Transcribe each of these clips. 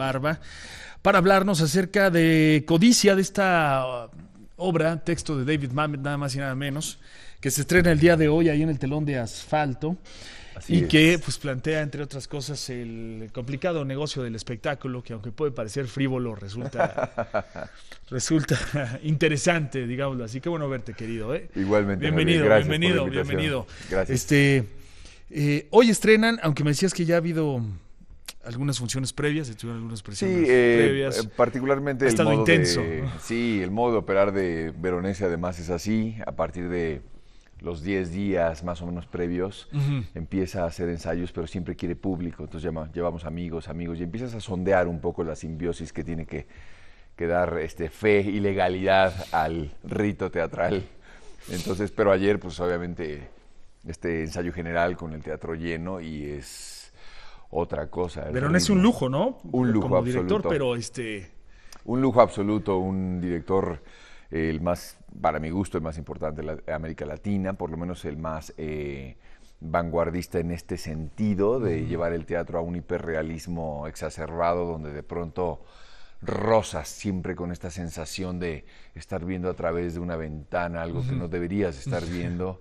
Barba, para hablarnos acerca de Codicia, de esta uh, obra, texto de David Mamet, nada más y nada menos, que se estrena el día de hoy ahí en el telón de asfalto. y que pues plantea entre otras cosas el complicado negocio del espectáculo que aunque puede parecer frívolo resulta resulta interesante digámoslo así que bueno verte querido ¿eh? igualmente bienvenido bienvenido bienvenido gracias este eh, hoy estrenan aunque me decías que ya ha habido algunas funciones previas, estuvieron algunas presiones eh, previas. Eh, particularmente el modo intenso. sí, el modo de operar de Veronese además es así, a partir de los 10 días más o menos previos, empieza a hacer ensayos, pero siempre quiere público, entonces llevamos amigos, amigos, y empiezas a sondear un poco la simbiosis que tiene que, dar este, fe y legalidad al rito teatral. Entonces, pero ayer, pues obviamente, este ensayo general con el teatro lleno y es otra cosa. Pero no es un lujo, ¿no? Un lujo Como absoluto. director, pero este... Un lujo absoluto, un director el más, para mi gusto, el más importante de América Latina, por lo menos el más eh, vanguardista en este sentido de llevar el teatro a un hiperrealismo exacerbado donde de pronto rosas siempre con esta sensación de estar viendo a través de una ventana algo que no deberías estar viendo.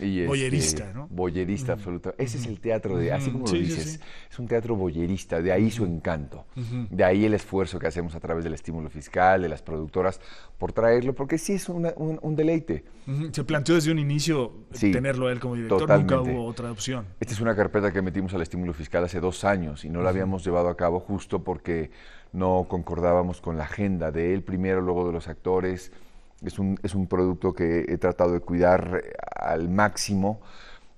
Y este, boyerista, ¿no? Boyerista, absoluto. Ese es el teatro de, así como dices, es un teatro boyerista, de ahí su encanto, de ahí el esfuerzo que hacemos a través del estímulo fiscal, de las productoras, por traerlo, porque sí es un, deleite. Se planteó desde un inicio tenerlo él como director, nunca hubo otra opción. Esta es una carpeta que metimos al estímulo fiscal hace dos años y no la habíamos llevado a cabo justo porque no concordábamos con la agenda de él primero, luego de los actores es un, producto que he tratado de cuidar eh, al máximo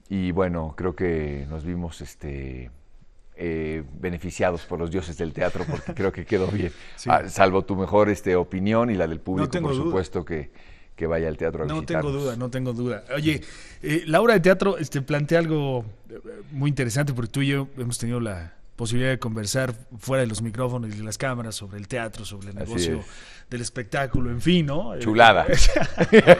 y bueno, creo que nos vimos este, eh, beneficiados por los dioses del teatro porque creo que quedó bien. Ah, salvo tu mejor este, opinión y la del público, por supuesto, que, vaya al teatro a No tengo duda, no tengo duda. Oye, Laura, eh, la obra de teatro este, plantea algo muy interesante porque tú y yo hemos tenido la, posibilidad de conversar fuera de los micrófonos y las cámaras sobre el teatro, sobre el negocio del espectáculo, en fin, ¿no? Eh, Chulada.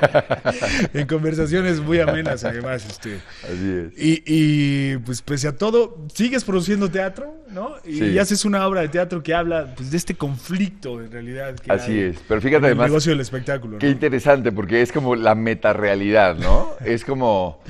en conversaciones muy amenas, además. Este. Así es. Y, pues pese a todo, sigues produciendo teatro, ¿no? Y, haces una obra de teatro que habla pues, de este conflicto, en realidad. Así es. Pero fíjate, además. El negocio del espectáculo. Qué interesante, porque es como la metarealidad, ¿no? es como.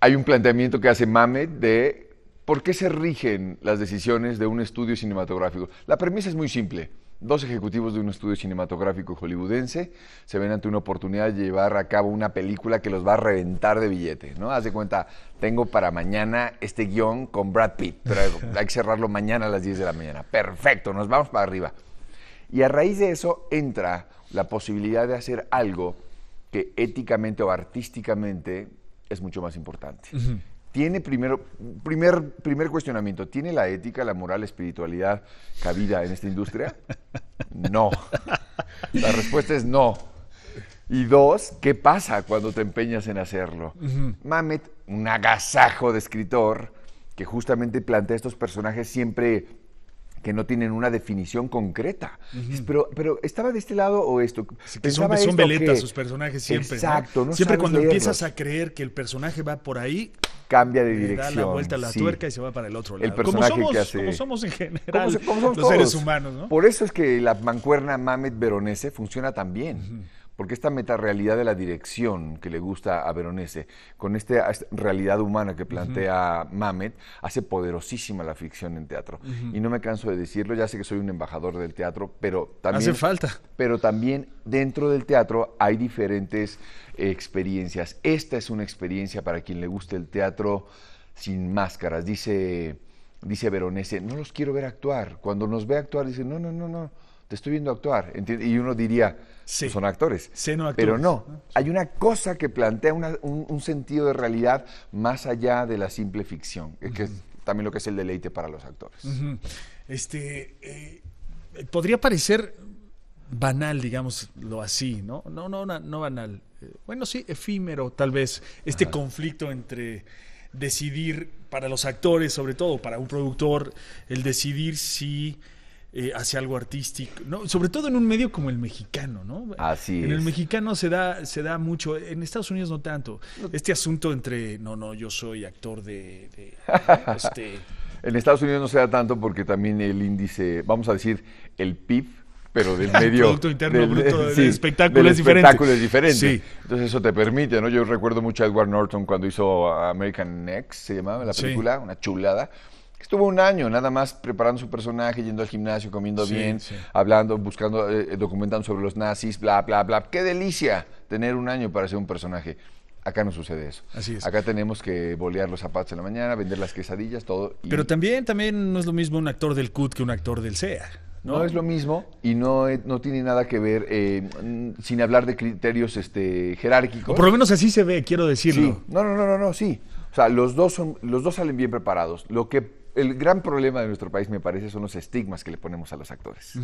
Hay un planteamiento que hace Mame de ¿Por qué se rigen las decisiones de un estudio cinematográfico? La premisa es muy simple. Dos ejecutivos de un estudio cinematográfico hollywoodense se ven ante una oportunidad de llevar a cabo una película que los va a reventar de billete, ¿no? Haz de cuenta, tengo para mañana este guión con Brad Pitt, pero hay que cerrarlo mañana a las 10 de la mañana. Perfecto, nos vamos para arriba. Y a raíz de eso entra la posibilidad de hacer algo que éticamente o artísticamente es mucho más importante tiene primero, primer, primer cuestionamiento, ¿tiene la ética, la moral, la espiritualidad cabida en esta industria? No. La respuesta es no. Y dos, ¿qué pasa cuando te empeñas en hacerlo? Mamet, un agasajo de escritor que justamente plantea estos personajes siempre que no tienen una definición concreta. pero, pero estaba de este lado o esto. son, son veletas sus personajes siempre. Exacto. ¿no? siempre cuando empiezas a creer que el personaje va por ahí, cambia de dirección. Da la vuelta a la tuerca y se va para el otro lado. El personaje somos, que hace... como somos en general los seres humanos. Por eso es que la mancuerna Mamet Veronese funciona tan bien. Porque esta metarealidad de la dirección que le gusta a Veronese, con esta, realidad humana que plantea Mamet, hace poderosísima la ficción en teatro. Y no me canso de decirlo, ya sé que soy un embajador del teatro, pero también... Hace falta. Pero también dentro del teatro hay diferentes experiencias. Esta es una experiencia para quien le guste el teatro sin máscaras. Dice, dice Veronese, no los quiero ver actuar. Cuando nos ve actuar, dice, no, no, no, no te estoy viendo actuar. Y uno diría, pues son actores. Pero no, hay una cosa que plantea un, sentido de realidad más allá de la simple ficción, que es también lo que es el deleite para los actores. Este eh, Podría parecer banal, digámoslo así, ¿no? No, no, no, banal. Eh, bueno, sí, efímero, tal vez, este conflicto entre decidir para los actores, sobre todo para un productor, el decidir si eh, hacia algo artístico, Sobre todo en un medio como el mexicano, ¿no? Así En el mexicano se da, se da mucho, en Estados Unidos no tanto. Este asunto entre, no, no, yo soy actor de... Este en Estados Unidos no se da tanto porque también el índice, vamos a decir, el PIB, pero del medio. Producto interno bruto de espectáculos es diferente. Entonces eso te permite, ¿no? Yo recuerdo mucho a Edward Norton cuando hizo American Next, se llamaba la película, una chulada estuvo un año nada más preparando su personaje, yendo al gimnasio, comiendo bien, hablando, buscando, eh, eh, documentando sobre los nazis, bla, bla, bla. Qué delicia tener un año para ser un personaje. Acá no sucede eso. Así es. Acá tenemos que bolear los zapatos en la mañana, vender las quesadillas, todo. Pero también, también no es lo mismo un actor del CUT que un actor del SEA. ¿no? es lo mismo y no, no tiene nada que ver, eh, mm, sin hablar de criterios este, jerárquicos. O por lo menos así se ve, quiero decirlo. No, no, no, no, no, sí. O sea, los dos, son, los dos salen bien preparados. Lo que el gran problema de nuestro país, me parece, son los estigmas que le ponemos a los actores,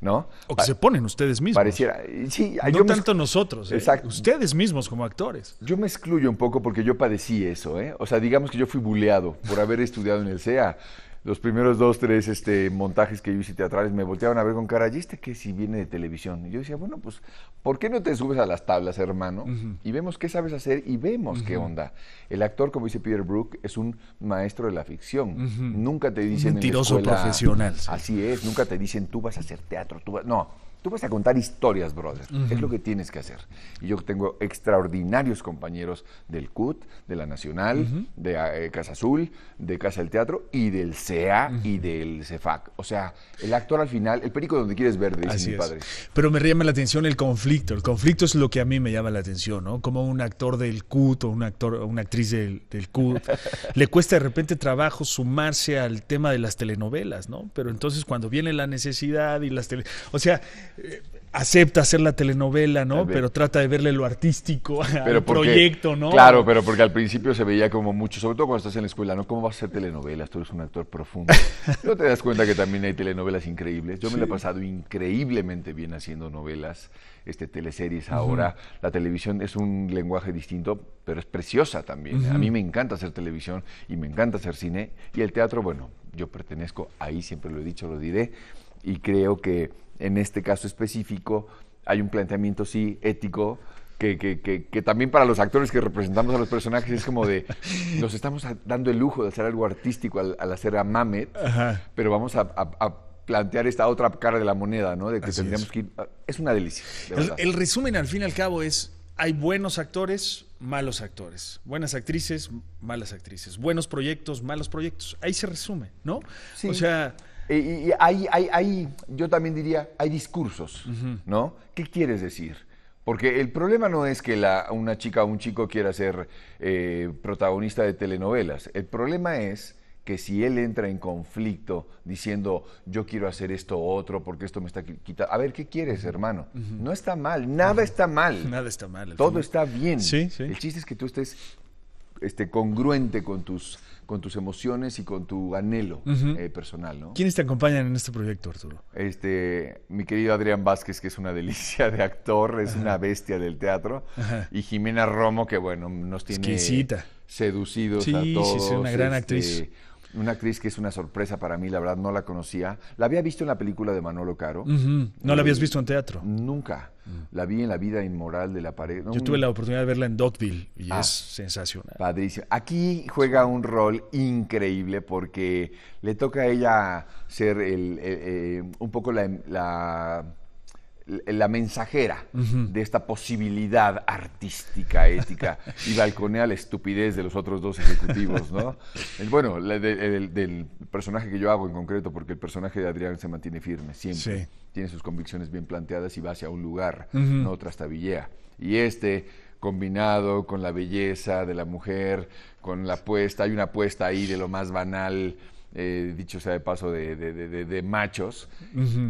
¿no? O que ah, se ponen ustedes mismos. Pareciera, sí. No tanto nosotros, eh, Exacto. ustedes mismos como actores. Yo me excluyo un poco porque yo padecí eso, ¿eh? O sea, digamos que yo fui buleado por haber estudiado en el CEA los primeros dos, tres este, montajes que yo hice teatrales me volteaban a ver con cara, ¿y este que si viene de televisión? Y yo decía, bueno, pues, ¿por qué no te subes a las tablas, hermano? Y vemos qué sabes hacer y vemos qué onda. El actor, como dice Peter Brook, es un maestro de la ficción. Nunca te dicen... en profesional. Así es, nunca te dicen, tú vas a hacer teatro, tú vas... No Tú vas a contar historias, brother. Es lo que tienes que hacer. Y yo tengo extraordinarios compañeros del CUT, de la Nacional, de eh, Casa Azul, de Casa del Teatro y del CEA y del CEFAC. O sea, el actor al final, el perico donde quieres ver, dice mi padre. Pero me llama la atención el conflicto. El conflicto es lo que a mí me llama la atención, ¿no? Como un actor del CUT o un actor, una actriz del, CUT le cuesta de repente trabajo sumarse al tema de las telenovelas, ¿no? Pero entonces cuando viene la necesidad y las telenovelas... O sea eh, acepta hacer la telenovela, ¿no? Pero trata de verle lo artístico pero al proyecto, ¿no? Claro, pero porque al principio se veía como mucho, sobre todo cuando estás en la escuela, ¿no? ¿Cómo vas a hacer telenovelas? Tú eres un actor profundo. no te das cuenta que también hay telenovelas increíbles. Yo me la he pasado increíblemente bien haciendo novelas, este, teleseries ahora. La televisión es un lenguaje distinto, pero es preciosa también. A mí me encanta hacer televisión y me encanta hacer cine. Y el teatro, bueno, yo pertenezco ahí, siempre lo he dicho, lo diré y creo que en este caso específico hay un planteamiento, sí, ético, que, también para los actores que representamos a los personajes es como de, nos estamos dando el lujo de hacer algo artístico al, hacer a Mamet, pero vamos a, plantear esta otra cara de la moneda, ¿no? De que tendríamos que ir, Es una delicia. el, resumen al fin y al cabo es, hay buenos actores, malos actores, buenas actrices, malas actrices, buenos proyectos, malos proyectos. Ahí se resume, ¿no? Sí. O sea... Eh, y, ahí, hay, hay, hay, yo también diría, hay discursos, ¿no? ¿Qué quieres decir? Porque el problema no es que la, una chica o un chico quiera ser eh, protagonista de telenovelas. El problema es que si él entra en conflicto diciendo yo quiero hacer esto otro porque esto me está quitando. A ver, ¿qué quieres, hermano? No está mal, nada está mal. Nada está mal. Todo está bien. Sí, sí. El chiste es que tú estés este, congruente con tus con tus emociones y con tu anhelo eh, personal. ¿no? ¿Quiénes te acompañan en este proyecto, Arturo? Este, mi querido Adrián Vázquez, que es una delicia de actor, es una bestia del teatro, y Jimena Romo, que bueno, nos tiene... Seducidos a todos. Sí, es una gran actriz este, una actriz que es una sorpresa para mí, la verdad no la conocía. La había visto en la película de Manolo Caro. ¿No la eh, habías visto en teatro? Nunca. Mm. La vi en La vida inmoral de la pared. Yo tuve la oportunidad de verla en Dotville y ah, es sensacional. Padrísimo. Aquí juega un rol increíble porque le toca a ella ser el, eh, un poco la la mensajera de esta posibilidad artística, ética, y balconea la estupidez de los otros dos ejecutivos, ¿no? bueno, del personaje que yo hago en concreto, porque el personaje de Adrián se mantiene firme siempre, tiene sus convicciones bien planteadas y va hacia un lugar, no otra no Y este, combinado con la belleza de la mujer, con la apuesta, hay una apuesta ahí de lo más banal, eh, dicho sea de paso, de, de, de, de machos,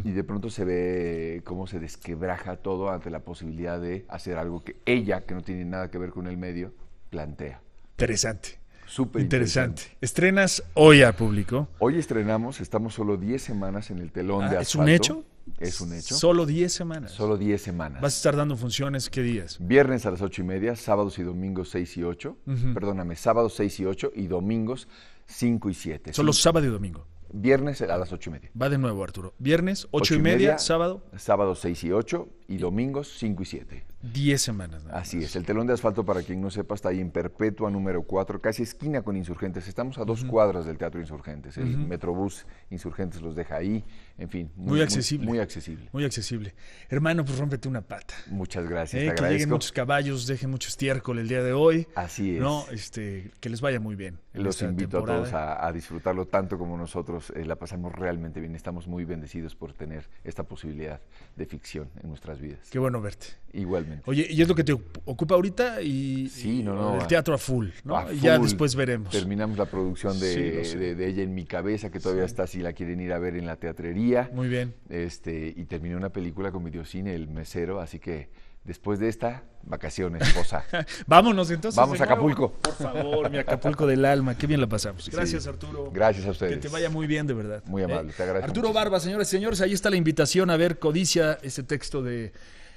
y de pronto se ve cómo se desquebraja todo ante la posibilidad de hacer algo que ella, que no tiene nada que ver con el medio, plantea. Interesante. Súper interesante. Estrenas hoy a público. Hoy estrenamos, estamos solo 10 semanas en el telón ah, de asfalto. ¿Es un hecho? Es un hecho. Solo 10 semanas. Solo 10 semanas. Vas a estar dando funciones, ¿qué días? Viernes a las 8 y media, sábados y domingos 6 y 8. Perdóname, sábados 6 y 8 y domingos 5 y 7. Solo sábado y domingo. Viernes a las 8 y media. Va de nuevo, Arturo. Viernes, 8, y media, sábado. Sábado 6 y 8 y domingos 5 y 7. 10 semanas. Así es, el telón de asfalto, para quien no sepa, está ahí en Perpetua número 4, casi esquina con Insurgentes. Estamos a dos cuadras del Teatro Insurgentes. El Metrobús Insurgentes los deja ahí. En fin, muy, accesible. Muy, accesible. Muy accesible. Hermano, pues rómpete una pata. Muchas gracias. Eh, que lleguen muchos caballos, dejen mucho estiércol el día de hoy. Así es. No, este, que les vaya muy bien. Los invito a todos a, disfrutarlo tanto como nosotros. Eh, la pasamos realmente bien. Estamos muy bendecidos por tener esta posibilidad de ficción en nuestras vidas. Qué bueno verte. Igualmente. Oye, y es lo que te ocupa ahorita y, sí, no, no, el teatro a full, ¿no? Ya después veremos. Terminamos la producción de, ella en mi cabeza, que todavía está si la quieren ir a ver en la teatrería. Muy bien. Este, y terminé una película con videocine, El Mesero, así que después de esta, vacaciones, esposa. Vámonos entonces. Vamos a Acapulco. Por favor, mi Acapulco del alma, qué bien la pasamos. Gracias, Arturo. Gracias a ustedes. Que te vaya muy bien, de verdad. Muy ¿eh? amable, te agradezco. Arturo Barba, señores y señores, ahí está la invitación a ver Codicia, ese texto de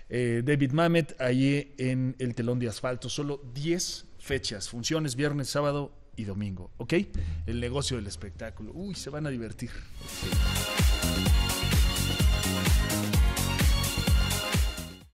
eh, David Mamet allí en el telón de asfalto. Solo 10 fechas, funciones viernes, sábado y domingo, ¿ok? El negocio del espectáculo. Uy, se van a divertir.